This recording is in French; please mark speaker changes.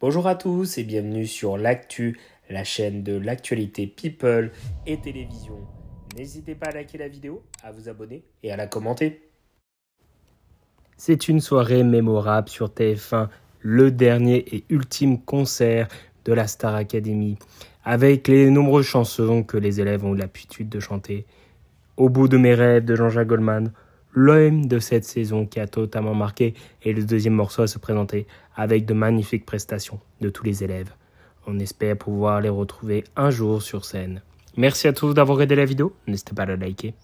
Speaker 1: Bonjour à tous et bienvenue sur l'actu, la chaîne de l'actualité people et télévision. N'hésitez pas à liker la vidéo, à vous abonner et à la commenter. C'est une soirée mémorable sur TF1, le dernier et ultime concert de la Star Academy, avec les nombreuses chansons que les élèves ont l'habitude de chanter. Au bout de mes rêves de Jean-Jacques Goldman, l'OM de cette saison qui a totalement marqué et le deuxième morceau à se présenter avec de magnifiques prestations de tous les élèves. On espère pouvoir les retrouver un jour sur scène. Merci à tous d'avoir regardé la vidéo, n'hésitez pas à la liker.